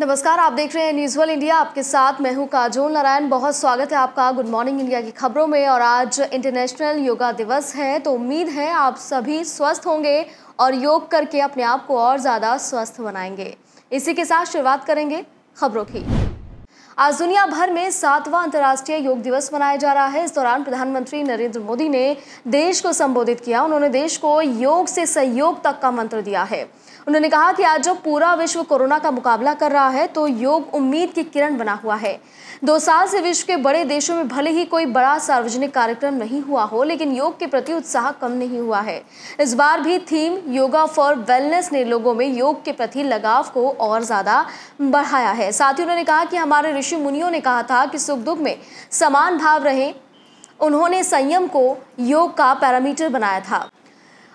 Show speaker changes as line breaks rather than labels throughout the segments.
नमस्कार आप देख रहे हैं न्यूज वन इंडिया आपके साथ मैं हूं काजोल नारायण बहुत स्वागत है आपका गुड मॉर्निंग इंडिया की खबरों में और आज इंटरनेशनल योगा दिवस है तो उम्मीद है आप सभी स्वस्थ होंगे और योग करके अपने आप को और ज़्यादा स्वस्थ बनाएंगे इसी के साथ शुरुआत करेंगे खबरों की आज दुनिया भर में सातवां अंतर्राष्ट्रीय योग दिवस मनाया जा रहा है इस दौरान प्रधानमंत्री नरेंद्र मोदी ने देश को संबोधित किया उन्होंने देश को योग से सहयोग तक का मंत्र दिया है उन्होंने कहा कि आज जब पूरा विश्व कोरोना का मुकाबला कर रहा है तो योग उम्मीद की किरण बना हुआ है दो साल से विश्व के बड़े देशों में भले ही कोई बड़ा सार्वजनिक कार्यक्रम नहीं हुआ हो लेकिन योग के प्रति उत्साह कम नहीं हुआ है इस बार भी थीम योगा फॉर वेलनेस ने लोगों में योग के प्रति लगाव को और ज़्यादा बढ़ाया है साथ ही उन्होंने कहा कि हमारे ऋषि मुनियों ने कहा था कि सुख दुख में समान भाव रहे उन्होंने संयम को योग का पैरामीटर बनाया था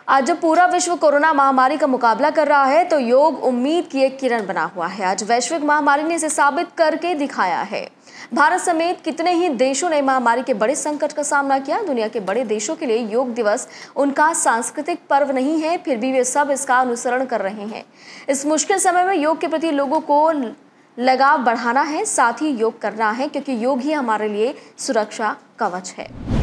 आज जब पूरा विश्व कोरोना महामारी का मुकाबला कर रहा है तो योग उम्मीद की एक किरण बना हुआ है आज वैश्विक महामारी ने इसे साबित करके दिखाया है भारत समेत कितने ही देशों ने महामारी के बड़े संकट का सामना किया दुनिया के बड़े देशों के लिए योग दिवस उनका सांस्कृतिक पर्व नहीं है फिर भी वे सब इसका अनुसरण कर रहे हैं इस मुश्किल समय में योग के प्रति लोगों को लगाव बढ़ाना है साथ ही योग करना है क्योंकि योग ही हमारे लिए सुरक्षा कवच है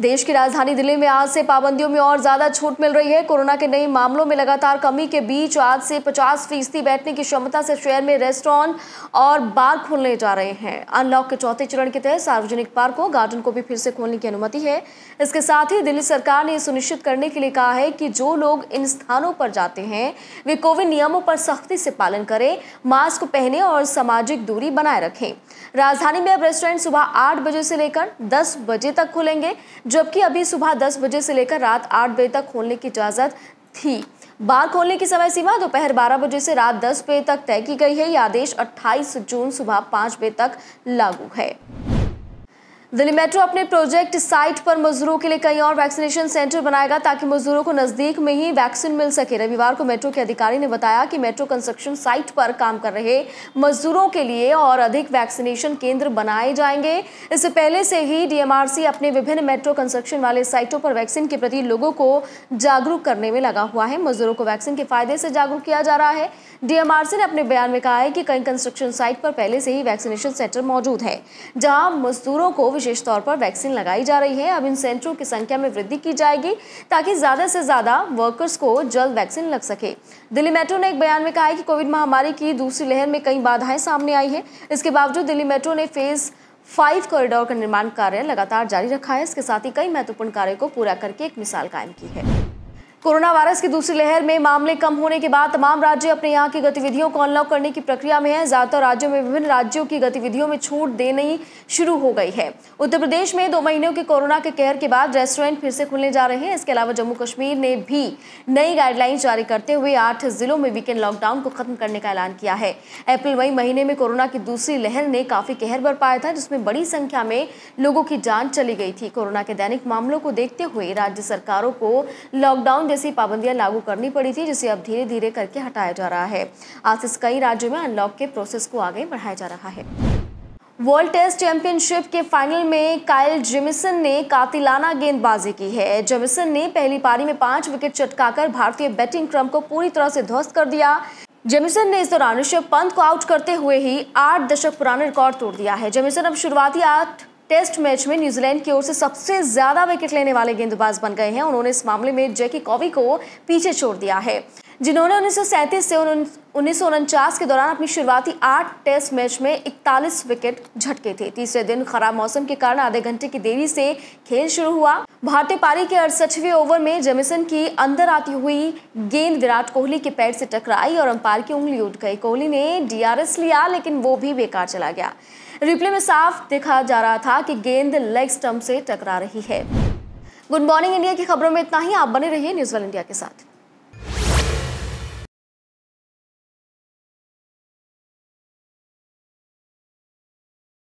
देश की राजधानी दिल्ली में आज से पाबंदियों में और ज्यादा छूट मिल रही है कोरोना के नए मामलों में लगातार कमी के बीच आज से 50 फीसदी बैठने की क्षमता से शहर में रेस्टोरेंट और बार खोलने जा रहे हैं अनलॉक के चौथे चरण के तहत सार्वजनिक पार्कों गार्डन को भी फिर से खोलने की अनुमति है इसके साथ ही दिल्ली सरकार ने सुनिश्चित करने के लिए कहा है कि जो लोग इन स्थानों पर जाते हैं वे कोविड नियमों पर सख्ती से पालन करें मास्क पहने और सामाजिक दूरी बनाए रखें राजधानी में अब रेस्टोरेंट सुबह आठ बजे से लेकर दस बजे तक खुलेंगे जबकि अभी सुबह दस बजे से लेकर रात आठ बजे तक खोलने की इजाज़त थी बार खोलने की समय सीमा दोपहर 12 बजे से रात 10 बजे तक तय की गई है यह आदेश 28 जून सुबह 5 बजे तक लागू है दिल्ली मेट्रो अपने प्रोजेक्ट साइट पर मजदूरों के लिए कई और वैक्सीनेशन सेंटर बनाएगा ताकि मजदूरों को नजदीक में ही वैक्सीन मिल सके रविवार को मेट्रो के अधिकारी ने बताया कि मेट्रो कंस्ट्रक्शन साइट पर काम कर रहे मजदूरों के लिए और अधिक वैक्सीनेशन केंद्र बनाए जाएंगे इससे पहले से ही डीएमआरसी अपने विभिन्न मेट्रो कंस्ट्रक्शन वाले साइटों पर वैक्सीन के प्रति लोगों को जागरूक करने में लगा हुआ है मजदूरों को वैक्सीन के फायदे से जागरूक किया जा रहा है डीएमआरसी ने अपने बयान में कहा है कि कई कंस्ट्रक्शन साइट पर पहले से ही वैक्सीनेशन सेंटर मौजूद है जहाँ मजदूरों को विशेष तौर पर वैक्सीन लगाई जा रही है अब इन सेंटरों की संख्या में वृद्धि की जाएगी ताकि ज़्यादा से ज़्यादा वर्कर्स को जल्द वैक्सीन लग सके दिल्ली मेट्रो ने एक बयान में कहा है कि कोविड महामारी की दूसरी लहर में कई बाधाएं सामने आई हैं इसके बावजूद दिल्ली मेट्रो ने फेज़ फाइव कॉरिडोर का निर्माण कार्य लगातार जारी रखा है इसके साथ ही कई महत्वपूर्ण कार्य को पूरा करके एक मिसाल कायम की है कोरोना वायरस की दूसरी लहर में मामले कम होने के बाद तमाम राज्य अपने यहाँ की गतिविधियों को अनलॉक करने की प्रक्रिया में हैं ज्यादातर राज्यों में विभिन्न राज्यों की गतिविधियों में छूट देनी शुरू हो गई है उत्तर प्रदेश में दो महीनों के कोरोना के कहर के बाद रेस्टोरेंट फिर से खुलने जा रहे हैं इसके अलावा जम्मू कश्मीर ने भी नई गाइडलाइन जारी करते हुए आठ जिलों में वीकेंड लॉकडाउन को खत्म करने का ऐलान किया है अप्रैल मई महीने में कोरोना की दूसरी लहर ने काफी कहर बरपाया था जिसमें बड़ी संख्या में लोगों की जान चली गई थी कोरोना के दैनिक मामलों को देखते हुए राज्य सरकारों को लॉकडाउन जैसी पाबंदियां लागू करनी पड़ी थी जिसे अब धीरे धीरे करके हटाया जा रहा है आज इस कई राज्यों में अनलॉक के प्रोसेस को आगे बढ़ाया जा रहा है वर्ल्ड टेस्ट चैंपियनशिप के फाइनल में काइल जेमिसन ने कातिलाना गेंदबाजी की है जेमिसन ने पहली पारी में पांच विकेट चटकाकर भारतीय बैटिंग क्रम को पूरी तरह से ध्वस्त कर दिया जेमिसन ने इस दौरान ऋषभ पंत को आउट करते हुए ही आठ दशक पुराना रिकॉर्ड तोड़ दिया है जेमिसन अब शुरुआती आठ टेस्ट मैच में न्यूजीलैंड की ओर से सबसे ज्यादा विकेट लेने वाले गेंदबाज बन गए हैं उन्होंने इस मामले में जैकी कॉवी को पीछे छोड़ दिया है जिन्होंने उन्नीस से उन्नीस के दौरान अपनी शुरुआती आठ टेस्ट मैच में 41 विकेट झटके थे तीसरे दिन खराब मौसम के कारण आधे घंटे की देरी से खेल शुरू हुआ भारतीय पारी के अड़सठवें ओवर में जेमिसन की अंदर आती हुई गेंद विराट कोहली के पैर से टकराई और अंपायर की उंगली उठ गई कोहली ने डीआरएस लिया लेकिन वो भी बेकार चला गया रिप्ले में साफ देखा जा रहा था कि गेंद लेग स्टम्प से टकरा रही है गुड मॉर्निंग इंडिया की खबरों में इतना ही आप बने रहिए न्यूज वेल इंडिया के साथ